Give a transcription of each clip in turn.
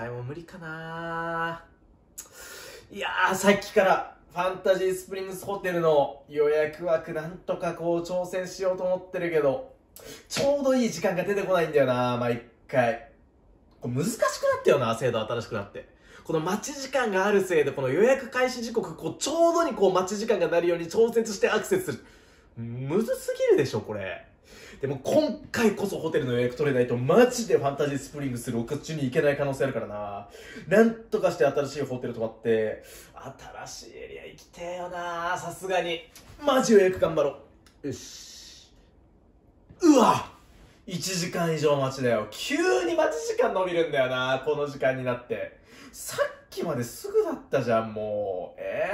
会も無理かないやー、さっきからファンタジースプリングスホテルの予約枠なんとかこう挑戦しようと思ってるけど、ちょうどいい時間が出てこないんだよな、毎回。これ難しくなったよな、制度新しくなって。この待ち時間があるせいで、この予約開始時刻、こう、ちょうどにこう待ち時間がなるように調節してアクセスする。むずすぎるでしょ、これ。でも今回こそホテルの予約取れないとマジでファンタジースプリングするおか中に行けない可能性あるからな。なんとかして新しいホテル泊まって、新しいエリア行きてえよなさすがに。マジ予約頑張ろう。よし。うわ !1 時間以上待ちだよ。急に待ち時間伸びるんだよなこの時間になって。さっきまですぐだったじゃん、もう。え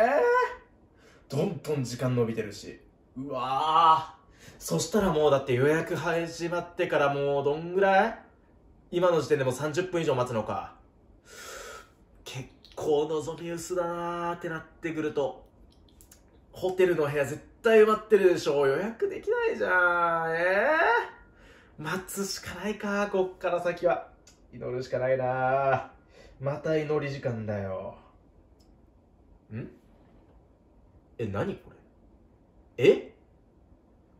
えー、どんどん時間伸びてるし。うわぁ。そしたらもうだって予約始まってからもうどんぐらい今の時点でも30分以上待つのか。結構望み薄だなーってなってくると、ホテルの部屋絶対埋まってるでしょ。予約できないじゃん。えー、待つしかないか、こっから先は。祈るしかないなまた祈り時間だよ。んえ、何これえ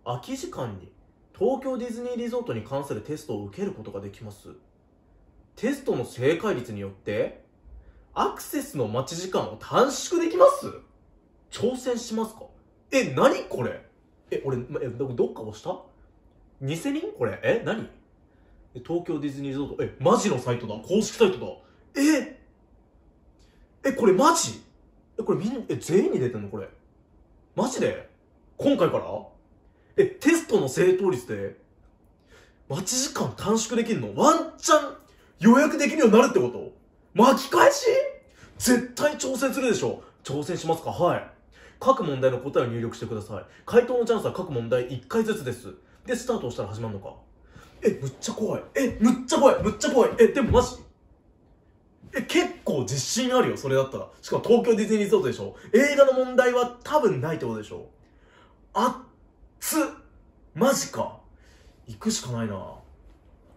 空き時間に東京ディズニーリゾートに関するテストを受けることができますテストの正解率によってアクセスの待ち時間を短縮できます挑戦しますかえ何これえ俺えどっか押した偽人これえ何東京ディズニーリゾートえマジのサイトだ公式サイトだええこれマジえこれみんえ全員に出てんのこれマジで今回からえ、テストの正答率で、待ち時間短縮できるのワンチャン予約できるようになるってこと巻き返し絶対挑戦するでしょ挑戦しますかはい。各問題の答えを入力してください。回答のチャンスは各問題1回ずつです。で、スタートしたら始まるのか。え、むっちゃ怖い。え、むっちゃ怖い。むっちゃ怖い。え、でもマジえ、結構自信あるよ、それだったら。しかも東京ディズニーリゾートでしょ映画の問題は多分ないってことでしょ圧つマジか行くしかないな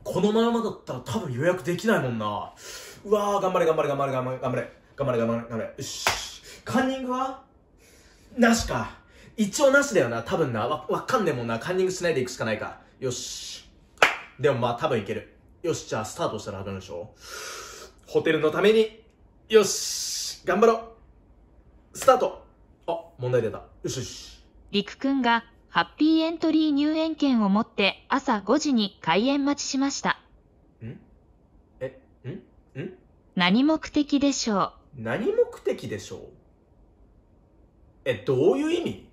このままだったら多分予約できないもんなうわー頑張れ頑張れ頑張れ頑張れ頑張れ頑張れ頑張れ頑張れよしカンニングはなしか一応なしだよな多分なわわかんねえもんなカンニングしないで行くしかないかよしでもまあ多分いけるよしじゃあスタートしたら始まるでしょホテルのためによし頑張ろうスタートあ問題出たよしよしくんがハッピーエントリー入園券を持って朝5時に開園待ちしました。んえ、んん何目的でしょう何目的でしょうえ、どういう意味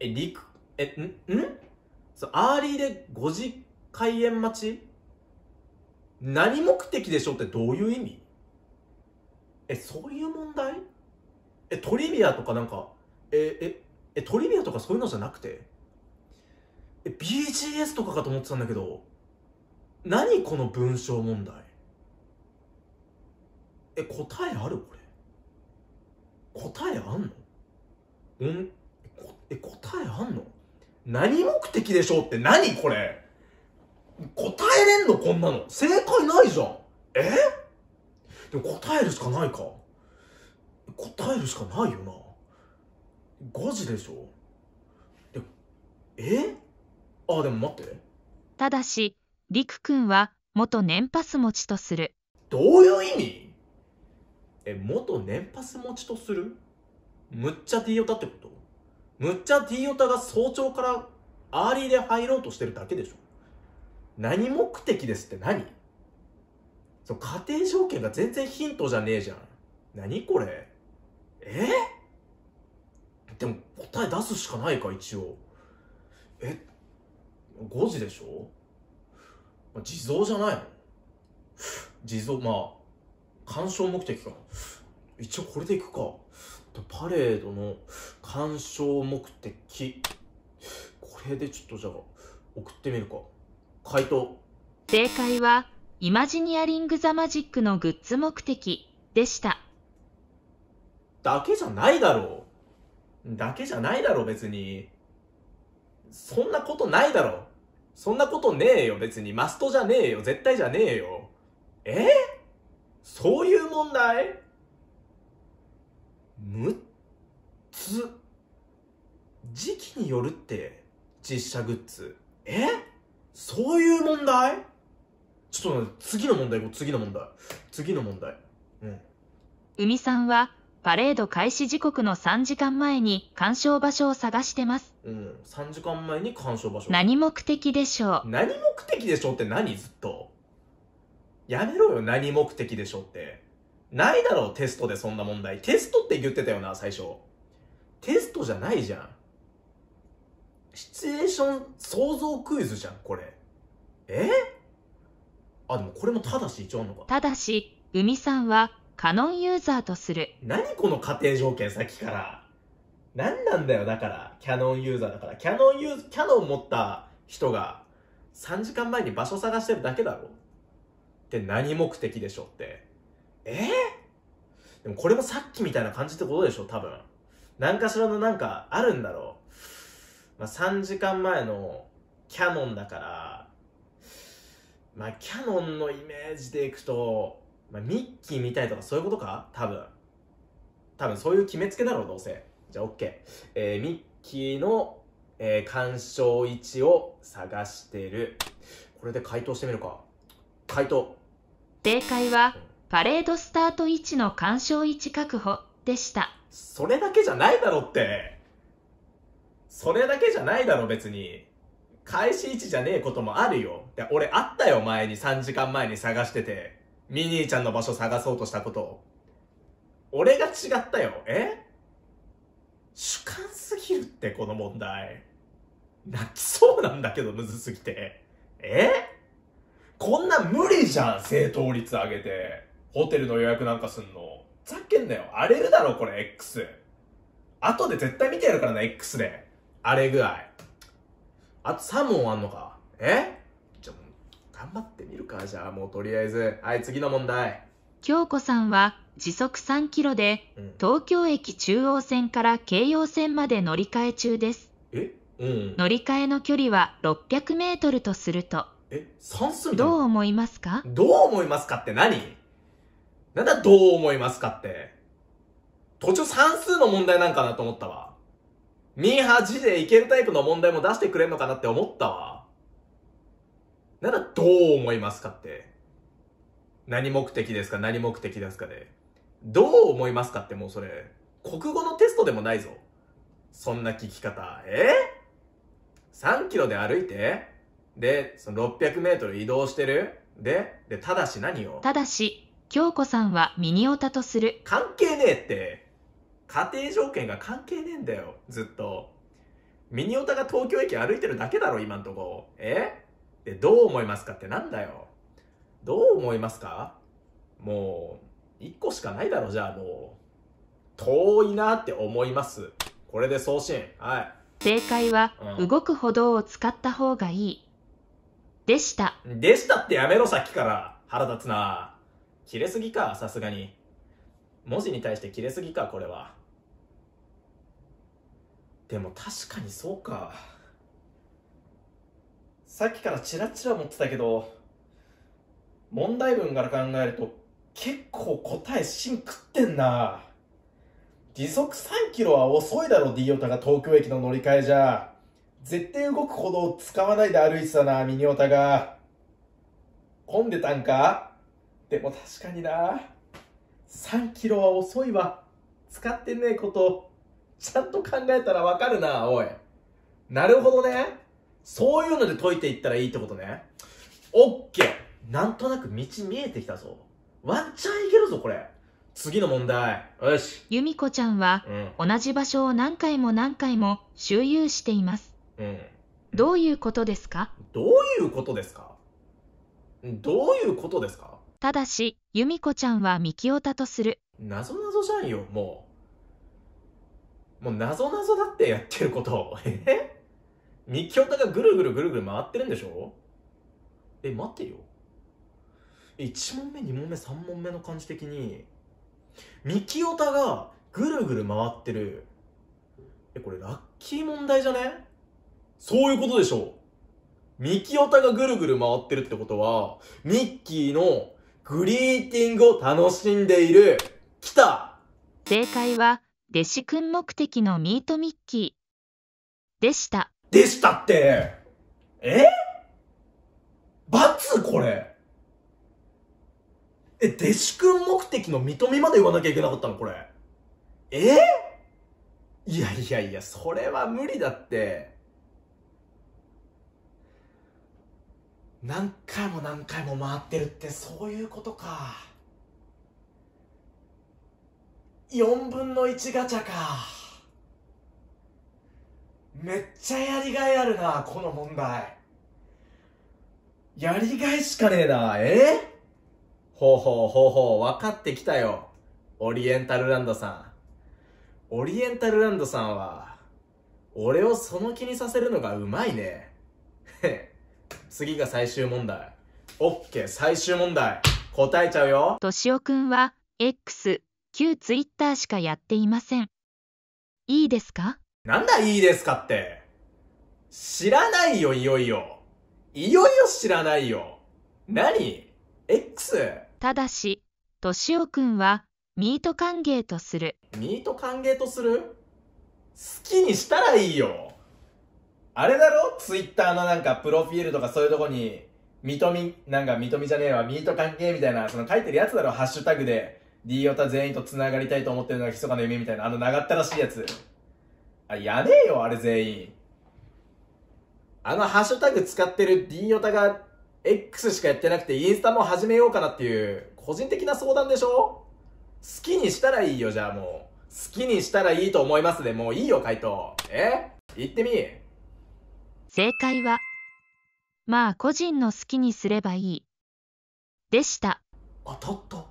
え、りく、え、んんそう、アーリーで5時開園待ち何目的でしょうってどういう意味え、そういう問題え、トリビアとかなんか、え、え、え、トリビアとかそういうのじゃなくてえ、BGS とかかと思ってたんだけど、何この文章問題え、答えあるこれ。答えあんのんえ、答えあんの何目的でしょうって何これ答えれんのこんなの正解ないじゃんえでも答えるしかないか答えるしかないよな5時でしょでえあでも待ってただし陸くんは元年パス持ちとするどういう意味え元年パス持ちとするむっちゃ D オタってことむっちゃ D オタが早朝からアーリーで入ろうとしてるだけでしょ何目的ですって何そ家庭条件が全然ヒントじゃねえじゃん何これえっでも答え出すしかないか一応え5時でしょ地蔵じゃないの地蔵まあ鑑賞目的か一応これでいくかパレードの鑑賞目的これでちょっとじゃあ送ってみるか回答正解はイマジニアリング・ザ・マジックのグッズ目的でしただけじゃないだろうだけじゃないだろ、別に。そんなことないだろ。そんなことねえよ、別に。マストじゃねえよ、絶対じゃねえよ。えそういう問題むつ。時期によるって、実写グッズ。えそういう問題ちょっと次の問題、次の問題。次の問題。うん。海さんは、パレード開始時刻の3時間前に鑑賞場所を探してます。うん、3時間前に鑑賞場所。何目的でしょう何目的でしょって何ずっと。やめろよ、何目的でしょって。ないだろう、テストでそんな問題。テストって言ってたよな、最初。テストじゃないじゃん。シチュエーション想像クイズじゃん、これ。えあ、でもこれもただし一応あんのか。ただし、海さんはカノンユーザーとする。何この仮定条件さっきから。何なんだよ、だから。キャノンユーザーだから。キャノンユー、キャノン持った人が3時間前に場所探してるだけだろって何目的でしょって。えー、でもこれもさっきみたいな感じってことでしょ多分。何かしらのなんかあるんだろう。まあ、3時間前のキャノンだから、まあ、キャノンのイメージでいくと、まあ、ミッキー見たいとかそういうことか多分。多分そういう決めつけだろう、どうせ。じゃあ OK。えー、ミッキーの、えー、鑑賞位置を探してる。これで回答してみるか。回答。正解は、パレードスタート位置の鑑賞位置確保でした。それだけじゃないだろって。それだけじゃないだろ、別に。開始位置じゃねえこともあるよ。俺あったよ、前に3時間前に探してて。ミニーちゃんの場所探そうとしたこと。俺が違ったよ。え主観すぎるってこの問題。泣きそうなんだけど、むずすぎて。えこんな無理じゃん、正答率上げて。ホテルの予約なんかすんの。ざけんなよ。荒れるだろ、これ、X。後で絶対見てやるからな、X で。荒れ具合。あと3問あんのか。え頑張ってみるか。じゃあもうとりあえず。はい、次の問題。京子さんは時速3キロで、東京駅中央線から京葉線まで乗り換え中です。えうん。乗り換えの距離は600メートルとすると、え、算数どう思いますかどう思いますかって何なんだどう思いますかって。途中算数の問題なんかなと思ったわ。ミーハー字でいけるタイプの問題も出してくれんのかなって思ったわ。ならどう思いますかって。何目的ですか何目的ですかで、ね。どう思いますかってもうそれ、国語のテストでもないぞ。そんな聞き方。え ?3 キロで歩いてで、その600メートル移動してるで、で、ただし何をただし、京子さんはミニオタとする。関係ねえって。家庭条件が関係ねえんだよ、ずっと。ミニオタが東京駅歩いてるだけだろ、今んとこ。えで、どう思いますかってなんだよ。どう思いますかもう、1個しかないだろ、じゃあもう。遠いなって思います。これで送信。はい。正解は、うん、動く歩道を使った方がいい。でした。でしたってやめろ、さっきから。腹立つな。切れすぎか、さすがに。文字に対して切れすぎか、これは。でも確かにそうか。さっきからチラチラ思ってたけど問題文から考えると結構答え芯食ってんな時速3キロは遅いだろ D オタが東京駅の乗り換えじゃ絶対動くほど使わないで歩いてたなミニオタが混んでたんかでも確かにな3キロは遅いわ使ってねえことちゃんと考えたらわかるなおいなるほどねそういうので解いていったらいいってことね。オッケーなんとなく道見えてきたぞ。ワンチャンいけるぞ、これ。次の問題。よし。由美子ちゃんは、うん、同じ場所を何回も何回も周遊しています。うん。どういうことですかどういうことですかどういうことですかただし、由美子ちゃんはミキオタとする。なぞなぞじゃんよ、もう。もうなぞなぞだってやってること。え三木タがぐるぐるぐるぐる回ってるんでしょえ、待てよ。1問目、2問目、3問目の感じ的に、三木タがぐるぐる回ってる。え、これラッキー問題じゃねそういうことでしょミキオタがぐるぐる回ってるってことは、ミッキーのグリーティングを楽しんでいる。来た正解は、弟子くん目的のミートミッキーでした。でしたって。え罰これ。え、弟子くん目的の認めまで言わなきゃいけなかったのこれ。えいやいやいや、それは無理だって。何回も何回も回ってるってそういうことか。4分の1ガチャか。めっちゃやりがいあるな、この問題。やりがいしかねえな、えほうほうほうほう、分かってきたよ。オリエンタルランドさん。オリエンタルランドさんは、俺をその気にさせるのがうまいね。へ 次が最終問題。オッケー、最終問題。答えちゃうよ。としおくんは、X、旧 Twitter しかやっていません。いいですかなんだいいですかって。知らないよ、いよいよ。いよいよ知らないよ。何 ?X? ただし、としおくんは、ミート歓迎とする。ミート歓迎とする好きにしたらいいよ。あれだろツイッターのなんか、プロフィールとかそういうとこに、認み、なんか認みじゃねえわ、ミート歓迎みたいな、その書いてるやつだろ、ハッシュタグで、D オタ全員と繋がりたいと思ってるのが密かな夢みたいな、あの長ったらしいやつ。あ、やべえよ、あれ全員。あのハッシュタグ使ってる D ヨタが X しかやってなくてインスタも始めようかなっていう個人的な相談でしょ好きにしたらいいよ、じゃあもう。好きにしたらいいと思いますで、ね、もういいよ、回答。え言ってみ。正解は、まあ個人の好きにすればいい。でした。当たった。